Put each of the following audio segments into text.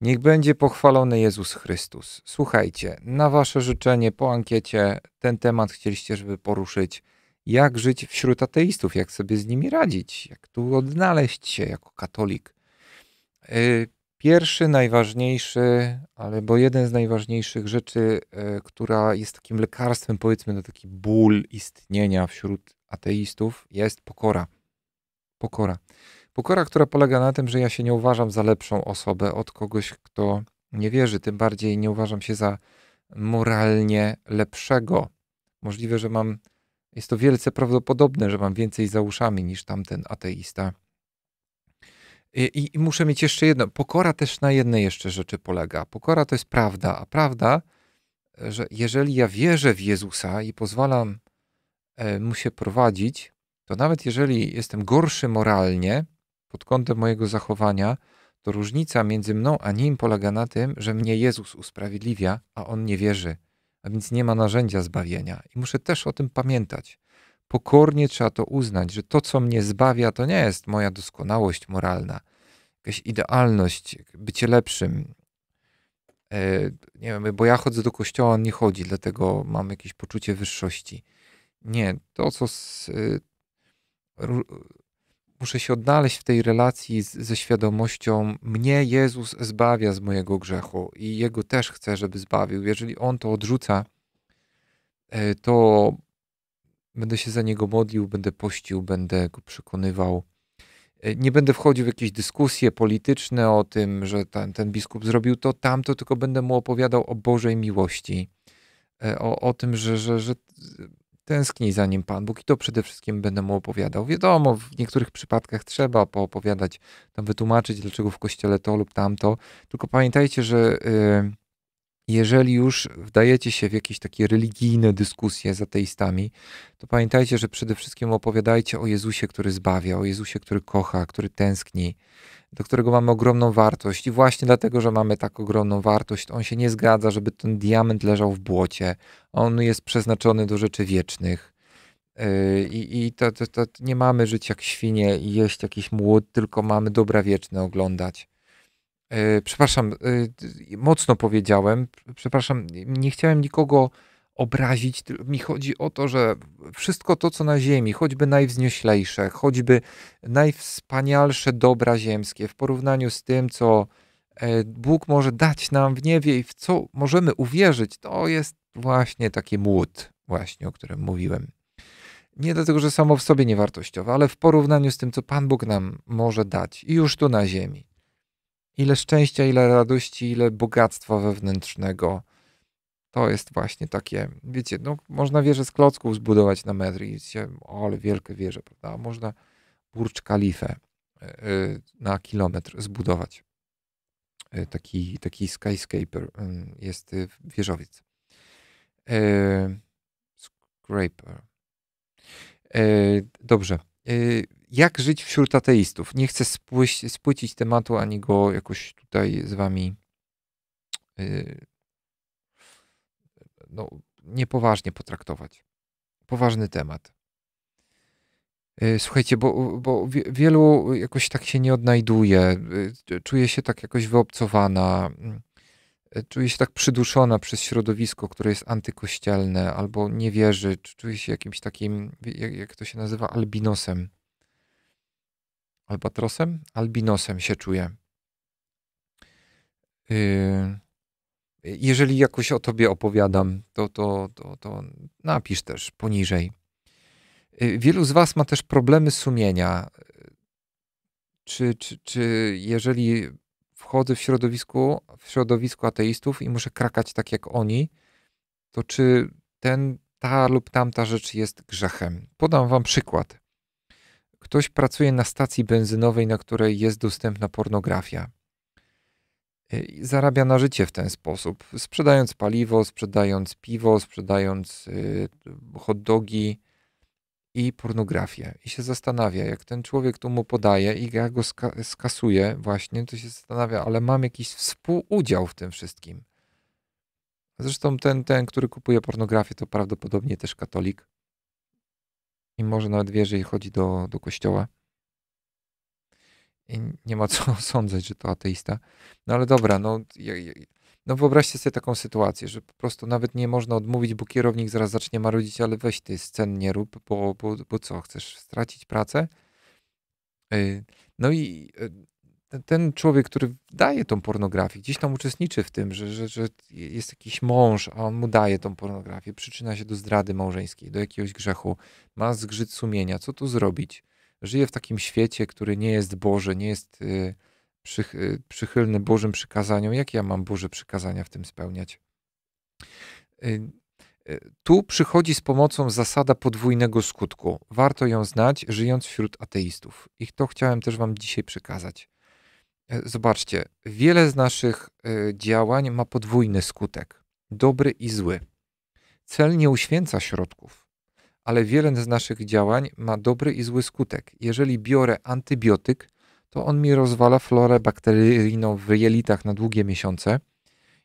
Niech będzie pochwalony Jezus Chrystus. Słuchajcie, na Wasze życzenie po ankiecie ten temat chcieliście, żeby poruszyć. Jak żyć wśród ateistów, jak sobie z nimi radzić, jak tu odnaleźć się jako katolik. Y, pierwszy, najważniejszy, ale bo jeden z najważniejszych rzeczy, y, która jest takim lekarstwem, powiedzmy, na taki ból istnienia wśród ateistów, jest pokora. Pokora. Pokora, która polega na tym, że ja się nie uważam za lepszą osobę od kogoś, kto nie wierzy, tym bardziej nie uważam się za moralnie lepszego. Możliwe, że mam, jest to wielce prawdopodobne, że mam więcej za uszami niż tamten ateista. I, I, muszę mieć jeszcze jedno. Pokora też na jednej jeszcze rzeczy polega. Pokora to jest prawda, a prawda, że jeżeli ja wierzę w Jezusa i pozwalam e, mu się prowadzić, to nawet jeżeli jestem gorszy moralnie, pod kątem mojego zachowania, to różnica między mną a nim polega na tym, że mnie Jezus usprawiedliwia, a on nie wierzy, a więc nie ma narzędzia zbawienia. I muszę też o tym pamiętać. Pokornie trzeba to uznać, że to, co mnie zbawia, to nie jest moja doskonałość moralna, jakaś idealność, bycie lepszym. E, nie wiem, bo ja chodzę do kościoła, on nie chodzi, dlatego mam jakieś poczucie wyższości. Nie, to co. Z, e, muszę się odnaleźć w tej relacji z, ze świadomością, mnie Jezus zbawia z mojego grzechu i Jego też chcę, żeby zbawił. Jeżeli On to odrzuca, e, to będę się za Niego modlił, będę pościł, będę Go przekonywał. E, nie będę wchodził w jakieś dyskusje polityczne o tym, że ten, ten biskup zrobił to, tamto, tylko będę mu opowiadał o Bożej miłości, e, o, o tym, że, że, że tęskni za nim Pan Bóg i to przede wszystkim będę mu opowiadał. Wiadomo, w niektórych przypadkach trzeba poopowiadać, tam wytłumaczyć, dlaczego w kościele to lub tamto, tylko pamiętajcie, że. Yy, jeżeli już wdajecie się w jakieś takie religijne dyskusje z ateistami, to pamiętajcie, że przede wszystkim opowiadajcie o Jezusie, który zbawia, o Jezusie, który kocha, który tęskni, do którego mamy ogromną wartość. I właśnie dlatego, że mamy tak ogromną wartość, on się nie zgadza, żeby ten diament leżał w błocie. On jest przeznaczony do rzeczy wiecznych. Yy, I, i to, to, to nie mamy żyć jak świnie i jeść jakiś młot, tylko mamy dobra wieczne oglądać. E, przepraszam, e, mocno powiedziałem, przepraszam, nie chciałem nikogo obrazić. Mi chodzi o to, że wszystko to, co na Ziemi, choćby najwznioślejsze, choćby najwspanialsze dobra ziemskie, w porównaniu z tym, co e, Bóg może dać nam w niebie i w co możemy uwierzyć, to jest właśnie taki młód, właśnie o którym mówiłem. Nie dlatego, że samo w sobie niewartościowe, ale w porównaniu z tym, co Pan Bóg nam może dać i już tu na ziemi ile szczęścia, ile radości, ile bogactwa wewnętrznego. To jest właśnie takie, wiecie, no, można wieżę z klocków zbudować na metr i wiecie, o, ale wielkie wieże, prawda? Można Burcz Kalifę e, e, na kilometr zbudować. E, taki, taki skyscraper mm, jest y, wieżowiec. Scraper. Dobrze jak żyć wśród ateistów? Nie chcę spłyś, spłycić tematu, ani go jakoś tutaj z wami y, no, niepoważnie potraktować. Poważny temat. Y, słuchajcie, bo, bo wielu jakoś tak się nie odnajduje, y, czuje się tak jakoś wyobcowana, czuje się tak przyduszona przez środowisko, które jest antykościelne albo nie wierzy, czuje się jakimś takim, jak to się nazywa, albinosem albatrosem, albinosem się czuję. Y, jeżeli jakoś o tobie opowiadam, to, to, to, to napisz też poniżej. Y, wielu z was ma też problemy sumienia. Czy, czy, czy jeżeli wchodzę w środowisku, w środowisku ateistów i muszę krakać tak jak oni, to czy ten, ta lub tamta rzecz jest grzechem? Podam wam przykład. Ktoś pracuje na stacji benzynowej, na której jest dostępna pornografia. E, zarabia na życie w ten sposób, sprzedając paliwo, sprzedając piwo, sprzedając e, hot dogi i pornografię. I się zastanawia, jak ten człowiek tu mu podaje i jak go ska- właśnie, to się zastanawia, ale mam jakiś współudział w tym wszystkim. Zresztą ten, ten, który kupuje pornografię, to prawdopodobnie też katolik i może nawet wie, że chodzi do, do kościoła. I nie ma co sądzać, że to ateista. No ale dobra, no, no wyobraźcie sobie taką sytuację, że po prostu nawet nie można odmówić, bo kierownik zaraz zacznie marudzić, ale weź ty scen nie rób, bo, bo, bo co, chcesz stracić pracę? Y, no i y, ten człowiek, który daje tą pornografię, gdzieś tam uczestniczy w tym, że, że, że jest jakiś mąż, a on mu daje tą pornografię, przyczyna się do zdrady małżeńskiej, do jakiegoś grzechu, ma zgrzyt sumienia, co tu zrobić? Żyje w takim świecie, który nie jest Boże, nie jest y, y, przychylny Bożym przykazaniom. Jak ja mam Boże przykazania w tym spełniać? Y, y, tu przychodzi z pomocą zasada podwójnego skutku. Warto ją znać, żyjąc wśród ateistów. I to chciałem też Wam dzisiaj przekazać. E, zobaczcie, wiele z naszych e, działań ma podwójny skutek dobry i zły. Cel nie uświęca środków, ale wiele z naszych działań ma dobry i zły skutek. Jeżeli biorę antybiotyk, to on mi rozwala florę bakteryjną w jelitach na długie miesiące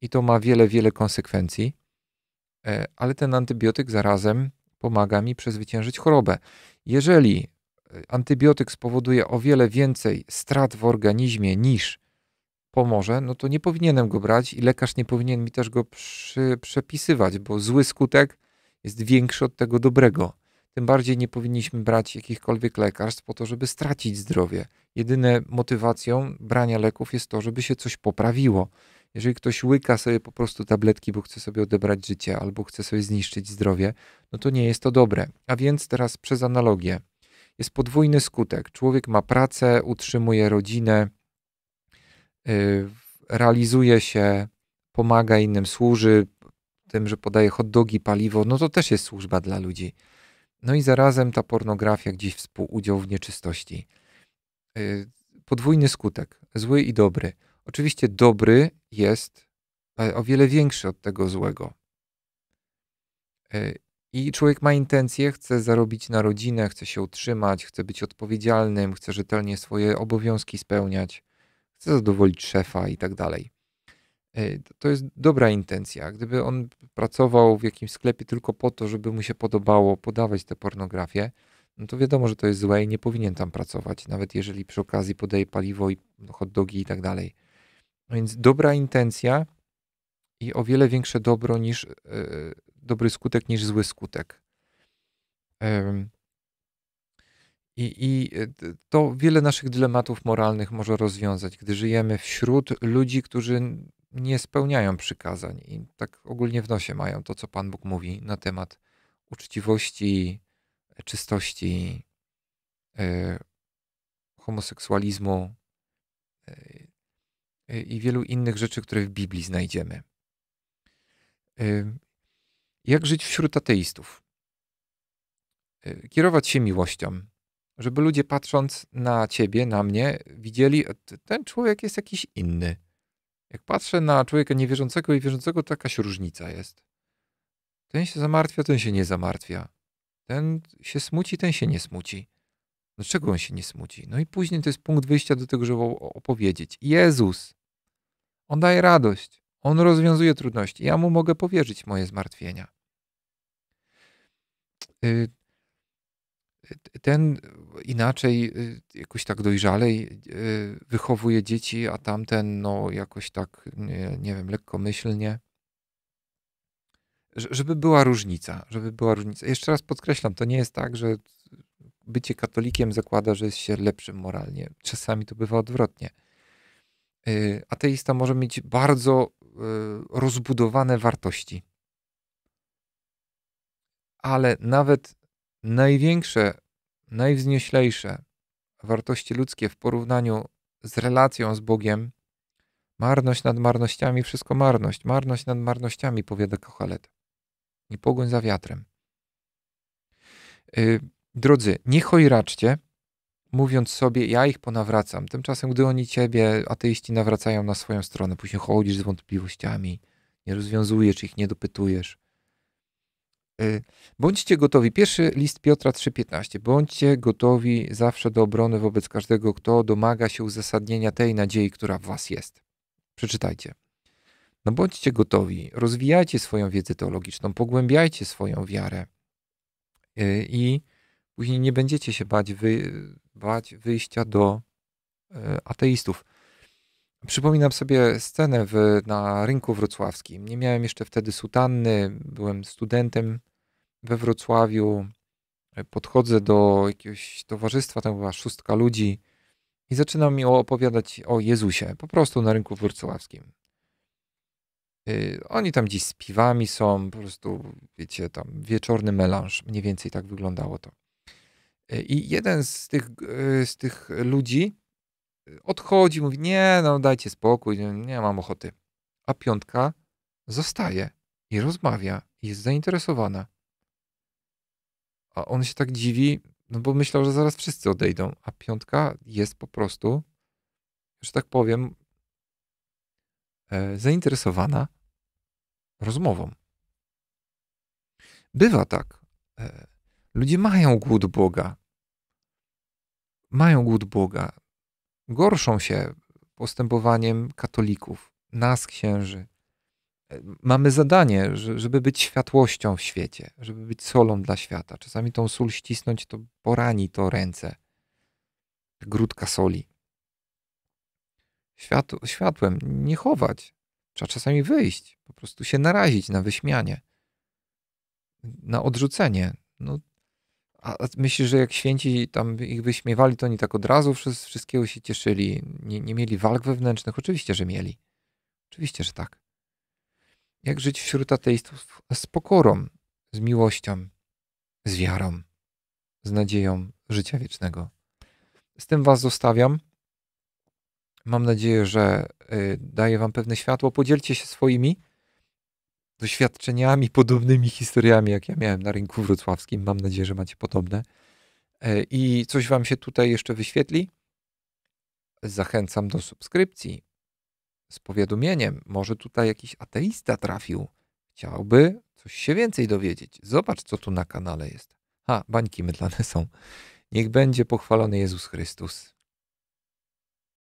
i to ma wiele, wiele konsekwencji, e, ale ten antybiotyk zarazem pomaga mi przezwyciężyć chorobę. Jeżeli antybiotyk spowoduje o wiele więcej strat w organizmie niż pomoże, no to nie powinienem go brać i lekarz nie powinien mi też go przy, przepisywać, bo zły skutek jest większy od tego dobrego. Tym bardziej nie powinniśmy brać jakichkolwiek lekarstw po to, żeby stracić zdrowie. Jedyną motywacją brania leków jest to, żeby się coś poprawiło. Jeżeli ktoś łyka sobie po prostu tabletki, bo chce sobie odebrać życie albo chce sobie zniszczyć zdrowie, no to nie jest to dobre. A więc teraz przez analogię jest podwójny skutek. Człowiek ma pracę, utrzymuje rodzinę, y, realizuje się, pomaga innym, służy tym, że podaje hot dogi, paliwo, no to też jest służba dla ludzi. No i zarazem ta pornografia gdzieś współudział w nieczystości. Y, podwójny skutek, zły i dobry. Oczywiście dobry jest e, o wiele większy od tego złego. Y, i człowiek ma intencje, chce zarobić na rodzinę, chce się utrzymać, chce być odpowiedzialnym, chce rzetelnie swoje obowiązki spełniać, chce zadowolić szefa i tak dalej. To jest dobra intencja. Gdyby on pracował w jakimś sklepie tylko po to, żeby mu się podobało podawać tę pornografię, no to wiadomo, że to jest złe i nie powinien tam pracować, nawet jeżeli przy okazji podaje paliwo i no, hot dogi i tak dalej. więc dobra intencja i o wiele większe dobro niż e, dobry skutek niż zły skutek. I, I e, to wiele naszych dylematów moralnych może rozwiązać, gdy żyjemy wśród ludzi, którzy nie spełniają przykazań i tak ogólnie w nosie mają to, co Pan Bóg mówi na temat uczciwości, czystości, e, homoseksualizmu e, i wielu innych rzeczy, które w Biblii znajdziemy. Jak żyć wśród ateistów? E, kierować się miłością, żeby ludzie patrząc na ciebie, na mnie, widzieli, e, ten człowiek jest jakiś inny. Jak patrzę na człowieka niewierzącego i wierzącego, to jakaś różnica jest. Ten się zamartwia, ten się nie zamartwia. Ten się smuci, ten się nie smuci. Dlaczego no, on się nie smuci? No i później to jest punkt wyjścia do tego, żeby opowiedzieć. Jezus, on daje radość. On rozwiązuje trudności. Ja mu mogę powierzyć moje zmartwienia. Y, ten inaczej, y, jakoś tak dojrzalej y, wychowuje dzieci, a tamten, no jakoś tak, nie, nie wiem, lekkomyślnie. Żeby była różnica, żeby była różnica. Jeszcze raz podkreślam, to nie jest tak, że bycie katolikiem zakłada, że jest się lepszym moralnie. Czasami to bywa odwrotnie ateista może mieć bardzo Y, rozbudowane wartości. Ale nawet największe, najwznioślejsze wartości ludzkie w porównaniu z relacją z Bogiem, marność nad marnościami, wszystko marność, marność nad marnościami, powiada Kochalet. I pogoń za wiatrem. Y, drodzy, nie chojraczcie, mówiąc sobie, ja ich ponawracam. Tymczasem, gdy oni ciebie, ateiści, nawracają na swoją stronę, później chodzisz z wątpliwościami, nie rozwiązujesz ich, nie dopytujesz. Y, bądźcie gotowi. Pierwszy list Piotra 3,15. Bądźcie gotowi zawsze do obrony wobec każdego, kto domaga się uzasadnienia tej nadziei, która w Was jest. Przeczytajcie. No bądźcie gotowi, rozwijajcie swoją wiedzę teologiczną, pogłębiajcie swoją wiarę y, i później nie będziecie się bać wy, bać wyjścia do e, ateistów. Przypominam sobie scenę w, na rynku wrocławskim. Nie miałem jeszcze wtedy sutanny, byłem studentem we Wrocławiu. Podchodzę do jakiegoś towarzystwa, tam była szóstka ludzi i zaczynam mi opowiadać o Jezusie, po prostu na rynku wrocławskim. Y, oni tam gdzieś z piwami są, po prostu, wiecie, tam wieczorny melanż, mniej więcej tak wyglądało to. E, I jeden z tych, e, z tych ludzi e, odchodzi, mówi: Nie, no dajcie spokój, nie, nie mam ochoty. A piątka zostaje i rozmawia, jest zainteresowana. A on się tak dziwi, no bo myślał, że zaraz wszyscy odejdą. A piątka jest po prostu, że tak powiem, zainteresowana rozmową. Bywa tak. Ludzie mają głód Boga. Mają głód Boga. Gorszą się postępowaniem katolików, nas, księży. E, mamy zadanie, żeby być światłością w świecie, żeby być solą dla świata. Czasami tą sól ścisnąć, to porani to ręce. Grudka soli. Świat, światłem nie chować. Trzeba czasami wyjść, po prostu się narazić na wyśmianie, na odrzucenie. No, a myślisz, że jak święci tam ich wyśmiewali, to oni tak od razu wszystkiego się cieszyli? Nie, nie mieli walk wewnętrznych? Oczywiście, że mieli. Oczywiście, że tak. Jak żyć wśród ateistów z pokorą, z miłością, z wiarą, z nadzieją życia wiecznego? Z tym Was zostawiam. Mam nadzieję, że y, daję Wam pewne światło. Podzielcie się swoimi doświadczeniami, podobnymi historiami, jak ja miałem na rynku wrocławskim. Mam nadzieję, że macie podobne. E, I coś Wam się tutaj jeszcze wyświetli? Zachęcam do subskrypcji z powiadomieniem. Może tutaj jakiś ateista trafił, chciałby coś się więcej dowiedzieć. Zobacz, co tu na kanale jest. Ha, bańki mydlane są. Niech będzie pochwalony Jezus Chrystus.